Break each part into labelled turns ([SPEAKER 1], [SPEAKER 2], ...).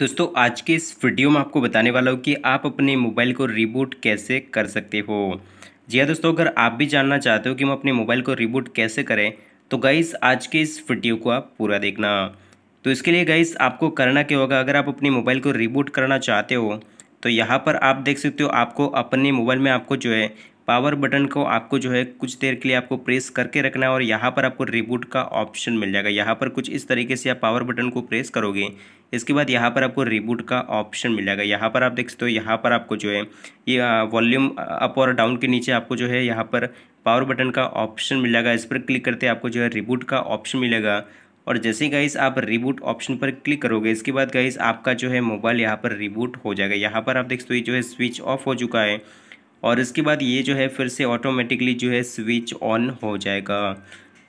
[SPEAKER 1] दोस्तों आज के इस वीडियो में आपको बताने वाला हूँ कि आप अपने मोबाइल को रिबूट कैसे कर सकते हो जी हाँ दोस्तों अगर आप भी जानना चाहते हो कि हम अपने मोबाइल को रिबूट कैसे करें तो गाइस आज के इस वीडियो को आप पूरा देखना तो इसके लिए गाइस आपको करना क्या होगा अगर आप अपने मोबाइल को रिबूट करना चाहते हो तो यहाँ पर आप देख सकते हो आपको अपने मोबाइल में आपको जो है पावर बटन को आपको जो है कुछ देर के लिए आपको प्रेस करके रखना है और यहाँ पर आपको रिबूट का ऑप्शन मिल जाएगा यहाँ पर कुछ इस तरीके से आप पावर बटन को प्रेस करोगे इसके बाद यहाँ पर आपको रिबूट का ऑप्शन मिल जाएगा यहाँ पर आप देख सकते हो यहाँ पर आपको जो है ये वॉल्यूम अप और डाउन के नीचे आपको जो है यहाँ पर पावर बटन का ऑप्शन मिल जाएगा इस पर क्लिक करते आपको जो है रिबूट का ऑप्शन मिलेगा और जैसे गाइस आप रिबूट ऑप्शन पर क्लिक करोगे इसके बाद गाइस आपका जो है मोबाइल यहाँ पर रिबूट हो जाएगा यहाँ पर आप देख सकते हो जो है स्विच ऑफ हो चुका है और इसके बाद ये जो है फिर से ऑटोमेटिकली जो है स्विच ऑन हो जाएगा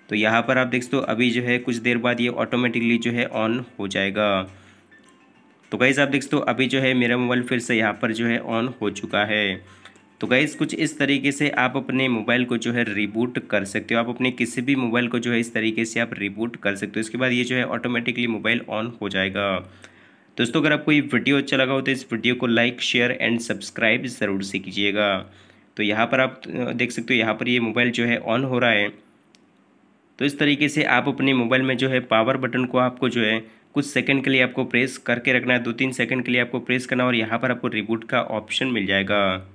[SPEAKER 1] तो यहाँ पर आप देख सकते हो अभी जो है कुछ देर बाद ये ऑटोमेटिकली जो है ऑन हो जाएगा तो गाइज़ आप देख सकते हो अभी जो है मेरा मोबाइल फिर से यहाँ पर जो है ऑन हो चुका है तो गाइज़ कुछ इस तरीके से आप अपने मोबाइल को जो है रिबूट कर सकते हो आप अपने किसी भी मोबाइल को जो है इस तरीके से आप रिबूट कर सकते हो इसके बाद ये जो है ऑटोमेटिकली मोबाइल ऑन हो जाएगा दोस्तों अगर आपको ये वीडियो अच्छा लगा हो तो इस वीडियो को लाइक शेयर एंड सब्सक्राइब ज़रूर से कीजिएगा तो यहाँ पर आप देख सकते हो यहाँ पर ये मोबाइल जो है ऑन हो रहा है तो इस तरीके से आप अपने मोबाइल में जो है पावर बटन को आपको जो है कुछ सेकंड के लिए आपको प्रेस करके रखना है दो तीन सेकंड के लिए आपको प्रेस करना है और यहाँ पर आपको रिबूट का ऑप्शन मिल जाएगा